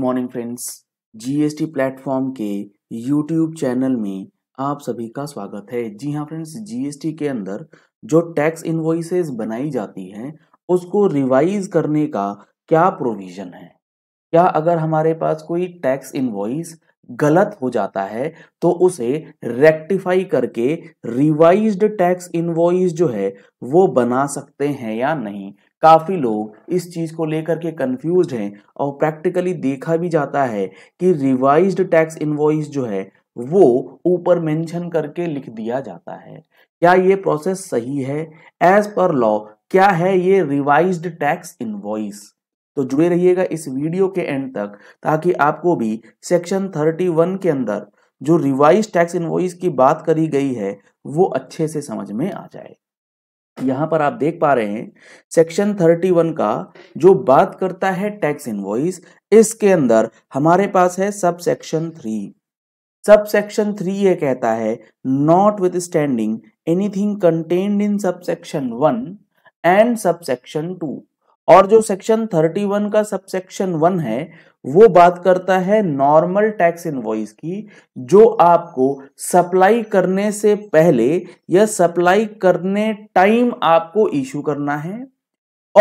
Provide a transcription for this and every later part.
morning friends GST platform के YouTube channel में आप सभी का स्वागत है जी हाँ फ्रेंड्स जीएसटी के अंदर जो टैक्स इन्वॉइसेस बनाई जाती हैं उसको रिवाइज करने का क्या प्रोविजन है क्या अगर हमारे पास कोई टैक्स इन्वॉइस गलत हो जाता है तो उसे रेक्टिफाई करके रिवाइज्ड टैक्स इन्वॉइस जो है वो बना सकते हैं या नहीं काफ़ी लोग इस चीज़ को लेकर के कंफ्यूज हैं और प्रैक्टिकली देखा भी जाता है कि रिवाइज टैक्स इन्वॉइस जो है वो ऊपर मेंशन करके लिख दिया जाता है क्या ये प्रोसेस सही है एज पर लॉ क्या है ये रिवाइज टैक्स इन्वॉइस तो जुड़े रहिएगा इस वीडियो के एंड तक ताकि आपको भी सेक्शन 31 के अंदर जो रिवाइज टैक्स इन्वॉइस की बात करी गई है वो अच्छे से समझ में आ जाए यहां पर आप देख पा रहे हैं सेक्शन 31 का जो बात करता है टैक्स इनवॉइस इसके अंदर हमारे पास है sub section three sub section three ये कहता है notwithstanding anything contained in sub section one and sub section two और जो सेक्शन 31 का सबसेक्शन 1 है वो बात करता है नॉर्मल टैक्स इनवॉइस की जो आपको सप्लाई करने से पहले या सप्लाई करने टाइम आपको इशू करना है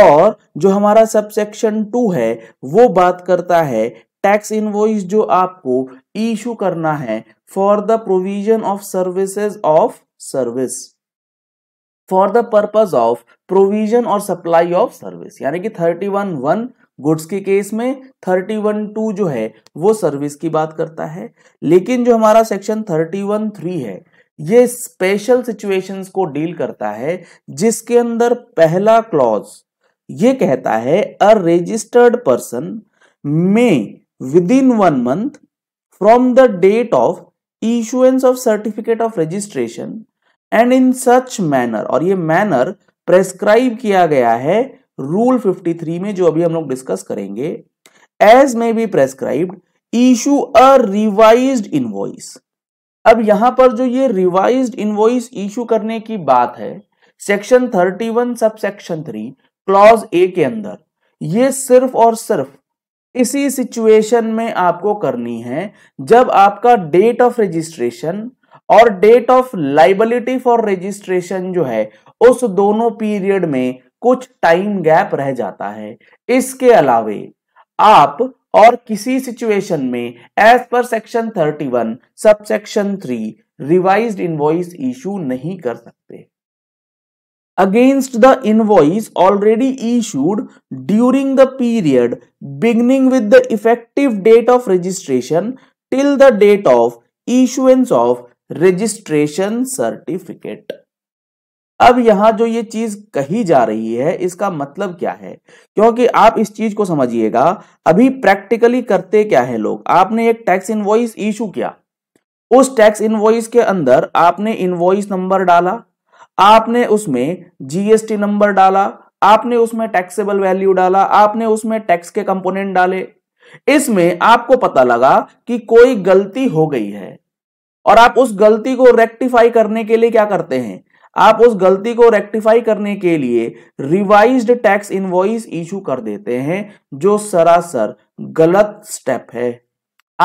और जो हमारा सबसेक्शन 2 है वो बात करता है टैक्स इनवॉइस जो आपको इशू करना है for the provision of services of service for the purpose of provision और सप्लाई ऑफ सर्विस यानी कि थर्टी वन वन गुड्स के केस में थर्टी वन टू जो है वो सर्विस की बात करता है लेकिन जो हमारा सेक्शन थर्टी वन थ्री है ये स्पेशल सिचुएशंस को डील करता है जिसके अंदर पहला क्लॉज ये कहता है a registered person may within one month from the date of issuance of certificate of registration and in such manner और ये मैनर प्रेस्क्राइब किया गया है रूल 53 में जो अभी हम लोग डिस्कस करेंगे as may be prescribed issue a revised invoice अब यहां पर जो ये रिवाइज इनवॉइस इशू करने की बात है section 31 sub section three clause A के अंदर ये सिर्फ और सिर्फ इसी सिचुएशन में आपको करनी है जब आपका डेट ऑफ रजिस्ट्रेशन और date of liability for registration जो है उस दोनों पीरियड में कुछ टाइम गैप रह जाता है इसके अलावे आप और किसी सिचुएशन में as per section 31 sub section three revise invoice issue नहीं कर सकते against the invoice already issued during the period beginning with the effective date of registration till the date of issuance of registration certificate अब यहां जो ये चीज कही जा रही है इसका मतलब क्या है क्योंकि आप इस चीज को समझिएगा अभी प्रैक्टिकली करते क्या है लोग आपने एक टैक्स इनवॉइस इशू किया उस टैक्स इनवॉइस के अंदर आपने इनवॉइस नंबर डाला आपने उसमें जीएसटी नंबर डाला आपने उसमें टैक्सेबल वैल्यू डाला आपने उसमें टैक्स के कंपोनेंट डाले इसमें आपको पता लगा कि कोई गलती हो गई है और आप उस गलती को रेक्टिफाई करने के लिए क्या करते हैं आप उस गलती को रेक्टिफाई करने के लिए रिवाइज्ड टैक्स इनवॉइस इशू कर देते हैं जो सरासर गलत स्टेप है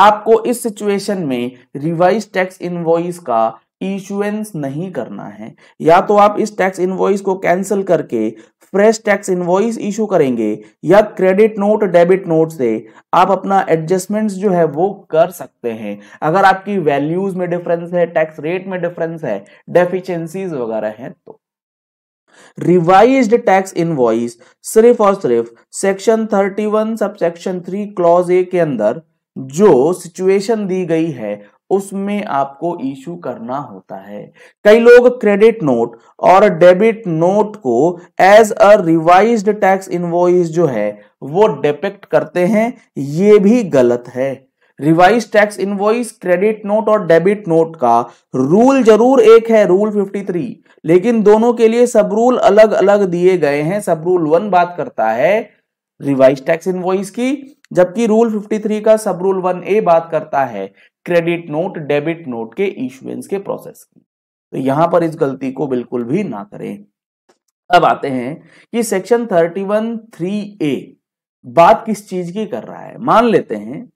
आपको इस सिचुएशन में रिवाइज टैक्स इनवॉइस का इशुएंस नहीं करना है या तो आप इस टैक्स इनवॉइस को कैंसिल करके फ्रेश टैक्स इन्वॉइस इशू करेंगे या क्रेडिट नोट डेबिट नोट से आप अपना एडजस्टमेंट्स जो है वो कर सकते हैं अगर आपकी वैल्यूज में डिफरेंस है टैक्स रेट में डिफरेंस है डेफिशिएंसीज वगैरह हैं तो रिवाइज्ड टैक्स इनवॉइस सिर्फ और सिर्फ section 31 sub section three clause A के अंदर जो सिचुएशन दी गई है उसमें आपको इशू करना होता है कई लोग क्रेडिट नोट और डेबिट नोट को as a revised tax invoice जो है वो डिपेक्ट करते हैं ये भी गलत है revise tax invoice credit note और डेबिट नोट का रूल जरूर एक है रूल 53 लेकिन दोनों के लिए सब रूल अलग अलग दिए गए हैं सब रूल वन बात करता है रिवाइज टैक्स इनवॉइस की जबकि रूल 53 का सब रूल ए बात करता है क्रेडिट नोट डेबिट नोट के इशुएंस के प्रोसेस की तो यहां पर इस गलती को बिल्कुल भी ना करें अब आते हैं कि सेक्शन 31 ए बात किस चीज की कर रहा है मान लेते हैं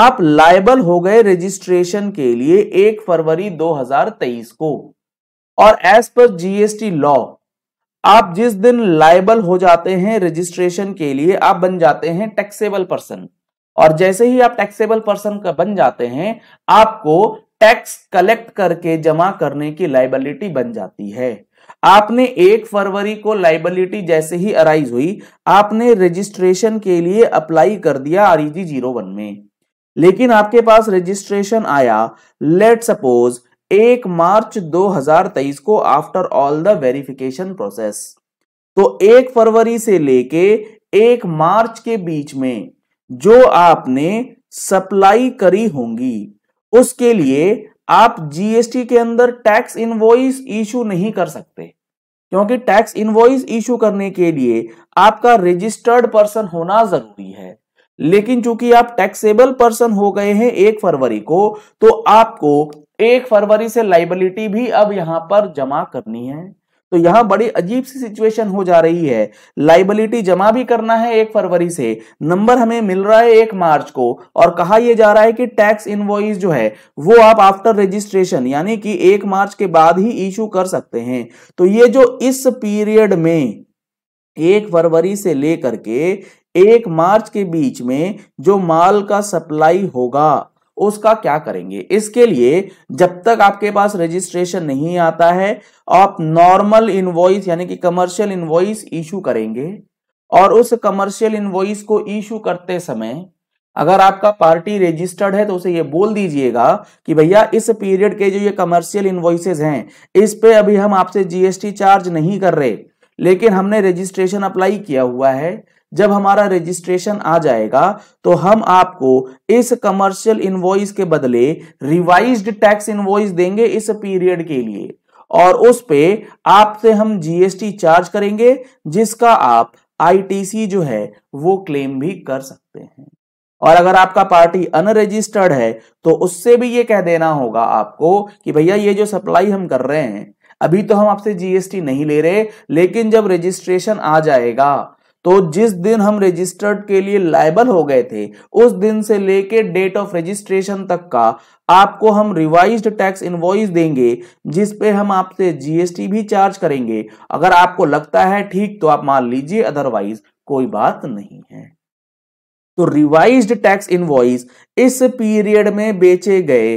आप लाइबल हो गए रजिस्ट्रेशन के लिए एक फरवरी 2023 को और एज पर जीएसटी लॉ आप जिस दिन लाइबल हो जाते हैं रजिस्ट्रेशन के लिए आप बन जाते हैं टैक्सेबल पर्सन और जैसे ही आप टैक्सेबल पर्सन का बन जाते हैं आपको टैक्स कलेक्ट करके जमा करने की लाइबिलिटी बन जाती है आपने एक फरवरी को लाइबिलिटी जैसे ही अराइज हुई आपने रजिस्ट्रेशन के लिए अप्लाई कर दिया आर जी जीरो वन में लेकिन आपके पास रजिस्ट्रेशन आया लेट सपोज एक मार्च 2023 को after all the verification process तो एक फरवरी से लेके एक मार्च के बीच में जो आपने सप्लाई करी होंगी उसके लिए आप जीएसटी के अंदर टैक्स इनवॉइस इशू नहीं कर सकते क्योंकि टैक्स इनवॉइस इशू करने के लिए आपका रजिस्टर्ड पर्सन होना जरूरी है लेकिन चूंकि आप टैक्सेबल पर्सन हो गए हैं एक फरवरी को तो आपको एक फरवरी से लाइबिलिटी भी अब यहां पर जमा करनी है तो यहां बड़ी अजीब सी सिचुएशन हो जा रही है लाइबिलिटी जमा भी करना है एक फरवरी से नंबर हमें मिल रहा है एक मार्च को और कहा यह जा रहा है कि टैक्स इनवॉइस जो है वो आप आफ्टर रजिस्ट्रेशन यानी कि एक मार्च के बाद ही इशू कर सकते हैं तो ये जो इस पीरियड में एक फरवरी से लेकर के एक मार्च के बीच में जो माल का सप्लाई होगा उसका क्या करेंगे इसके लिए जब तक आपके पास रजिस्ट्रेशन नहीं आता है आप नॉर्मल इनवॉइस यानी कि कमर्शियल इनवॉइस इशू करेंगे और उस कमर्शियल इनवॉइस को इशू करते समय अगर आपका पार्टी रजिस्टर्ड है तो उसे ये बोल दीजिएगा कि भैया इस पीरियड के जो ये कमर्शियल इन्वॉइसेज हैं इस पे अभी हम आपसे जीएसटी चार्ज नहीं कर रहे लेकिन हमने रजिस्ट्रेशन अप्लाई किया हुआ है जब हमारा रजिस्ट्रेशन आ जाएगा तो हम आपको इस कमर्शियल इन्वॉइस के बदले रिवाइज्ड टैक्स इनवॉइस देंगे इस पीरियड के लिए और उस पे आपसे हम जीएसटी चार्ज करेंगे जिसका आप आईटीसी जो है वो क्लेम भी कर सकते हैं और अगर आपका पार्टी अनरजिस्टर्ड है तो उससे भी ये कह देना होगा आपको कि भैया ये जो सप्लाई हम कर रहे हैं अभी तो हम आपसे जीएसटी नहीं ले रहे लेकिन जब रजिस्ट्रेशन आ जाएगा तो जिस दिन हम रजिस्टर्ड के लिए लाइबल हो गए थे उस दिन से लेके डेट ऑफ रजिस्ट्रेशन तक का आपको हम रिवाइज्ड टैक्स इनवॉइस देंगे जिस पे हम आपसे जीएसटी भी चार्ज करेंगे अगर आपको लगता है ठीक तो आप मान लीजिए अदरवाइज कोई बात नहीं है तो रिवाइज्ड टैक्स इनवॉइस इस पीरियड में बेचे गए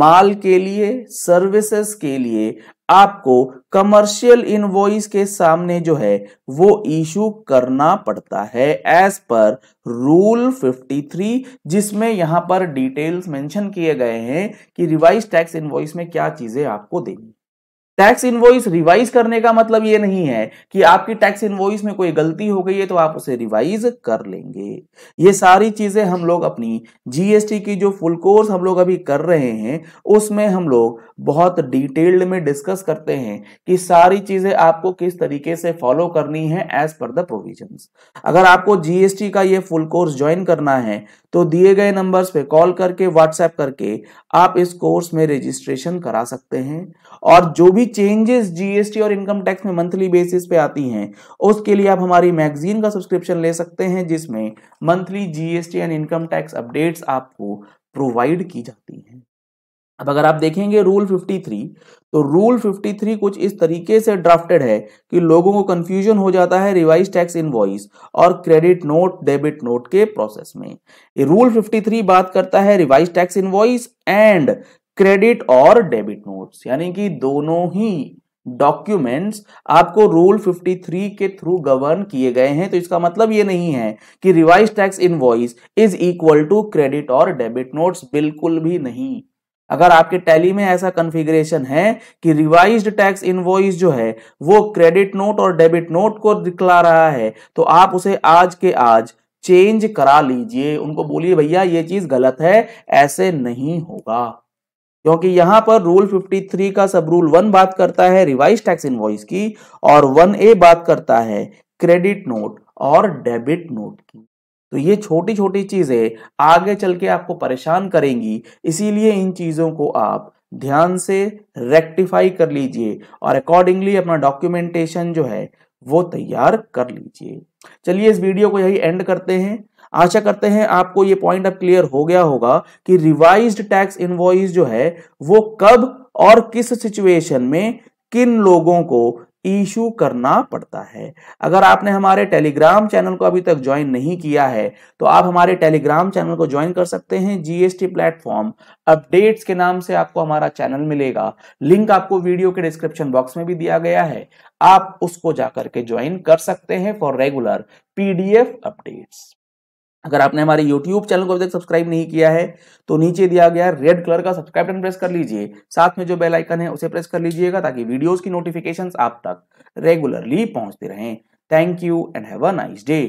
माल के लिए सर्विसेज के लिए आपको कमर्शियल इनवॉइस के सामने जो है वो इशू करना पड़ता है एज पर रूल 53 जिसमें यहां पर डिटेल्स मेंशन किए गए हैं कि रिवाइज टैक्स इनवॉइस में क्या चीजें आपको देनी टैक्स इनवॉइस रिवाइज करने का मतलब ये नहीं है कि आपकी टैक्स इनवॉइस में कोई गलती हो गई है तो आप उसे रिवाइज कर लेंगे ये सारी चीजें हम लोग अपनी जीएसटी की जो फुल कोर्स हम लोग अभी कर रहे हैं उसमें हम लोग बहुत डिटेल्ड में डिस्कस करते हैं कि सारी चीजें आपको किस तरीके से फॉलो करनी है एज पर द प्रोविजन अगर आपको जीएसटी का ये फुल कोर्स ज्वाइन करना है तो दिए गए नंबर्स पे कॉल करके व्हाट्सएप करके आप इस कोर्स में रजिस्ट्रेशन करा सकते हैं और जो भी चेंजेस जीएसटी और इनकम टैक्स में मंथली बेसिस पे आती हैं उसके लिए आप हमारी मैगजीन का सब्सक्रिप्शन ले सकते हैं जिसमें monthly GST and income tax updates आपको प्रोवाइड की जाती हैं अब अगर आप देखेंगे रूल 53 तो रूल 53 कुछ इस तरीके से ड्राफ्टेड है कि लोगों को कंफ्यूजन हो जाता है रिवाइज टैक्स इनवॉइस और क्रेडिट नोट डेबिट नोट के प्रोसेस में ये रूल 53 बात करता है revise tax invoice and credit और डेबिट नोट्स यानी कि दोनों ही डॉक्यूमेंट्स आपको रूल 53 के थ्रू गवर्न किए गए हैं तो इसका मतलब ये नहीं है कि revise tax invoice is equal to credit और डेबिट नोट्स बिल्कुल भी नहीं अगर आपके टैली में ऐसा कॉन्फ़िगरेशन है कि रिवाइज्ड टैक्स इन जो है वो क्रेडिट नोट और डेबिट नोट को दिखला रहा है तो आप उसे आज के आज चेंज करा लीजिए उनको बोलिए भैया ये चीज गलत है ऐसे नहीं होगा क्योंकि यहां पर रूल 53 का सब रूल वन बात करता है रिवाइज टैक्स इनवॉइस की और वन ए बात करता है क्रेडिट नोट और डेबिट नोट की तो ये छोटी छोटी चीजें आगे चल के आपको परेशान करेंगी इसीलिए इन चीजों को आप ध्यान से रेक्टिफाई कर लीजिए और अकॉर्डिंगली अपना डॉक्यूमेंटेशन जो है वो तैयार कर लीजिए चलिए इस वीडियो को यही एंड करते हैं आशा करते हैं आपको ये पॉइंट अब क्लियर हो गया होगा कि रिवाइज्ड टैक्स इनवॉइस जो है वो कब और किस सिचुएशन में किन लोगों को इशू करना पड़ता है अगर आपने हमारे टेलीग्राम चैनल को अभी तक ज्वाइन नहीं किया है तो आप हमारे टेलीग्राम चैनल को ज्वाइन कर सकते हैं जीएसटी प्लेटफॉर्म अपडेट्स के नाम से आपको हमारा चैनल मिलेगा लिंक आपको वीडियो के डिस्क्रिप्शन बॉक्स में भी दिया गया है आप उसको जाकर के ज्वाइन कर सकते हैं फॉर रेगुलर पीडीएफ अपडेट्स अगर आपने हमारे YouTube चैनल को अभी तक सब्सक्राइब नहीं किया है तो नीचे दिया गया रेड कलर का सब्सक्राइब बटन प्रेस कर लीजिए साथ में जो बेल आइकन है उसे प्रेस कर लीजिएगा ताकि वीडियोस की नोटिफिकेशंस आप तक रेगुलरली पहुंचते रहें thank you and have a nice day